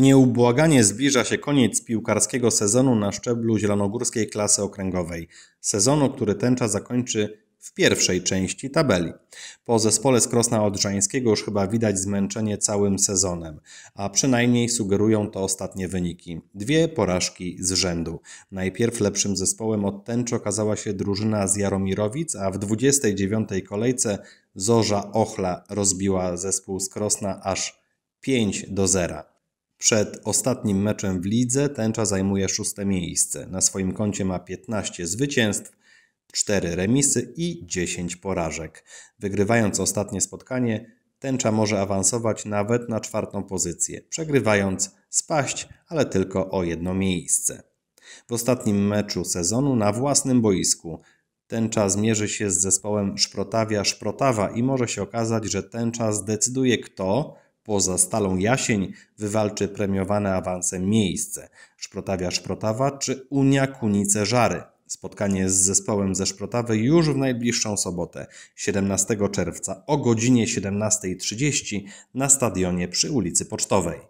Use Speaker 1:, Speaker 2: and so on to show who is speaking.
Speaker 1: Nieubłaganie zbliża się koniec piłkarskiego sezonu na szczeblu zielonogórskiej klasy okręgowej. Sezonu, który tęcza zakończy w pierwszej części tabeli. Po zespole z Krosna Odrzańskiego już chyba widać zmęczenie całym sezonem, a przynajmniej sugerują to ostatnie wyniki. Dwie porażki z rzędu. Najpierw lepszym zespołem od tęczy okazała się drużyna z Jaromirowic, a w 29. kolejce Zorza Ochla rozbiła zespół z Krosna aż 5 do 0. Przed ostatnim meczem w lidze Tęcza zajmuje szóste miejsce. Na swoim koncie ma 15 zwycięstw, 4 remisy i 10 porażek. Wygrywając ostatnie spotkanie, Tęcza może awansować nawet na czwartą pozycję. Przegrywając, spaść, ale tylko o jedno miejsce. W ostatnim meczu sezonu na własnym boisku Tęcza zmierzy się z zespołem Szprotawia Szprotawa i może się okazać, że Tęcza zdecyduje kto Poza Stalą Jasień wywalczy premiowane awansem miejsce Szprotawia Szprotawa czy Unia Kunice Żary. Spotkanie z zespołem ze Szprotawy już w najbliższą sobotę, 17 czerwca o godzinie 17.30 na stadionie przy ulicy Pocztowej.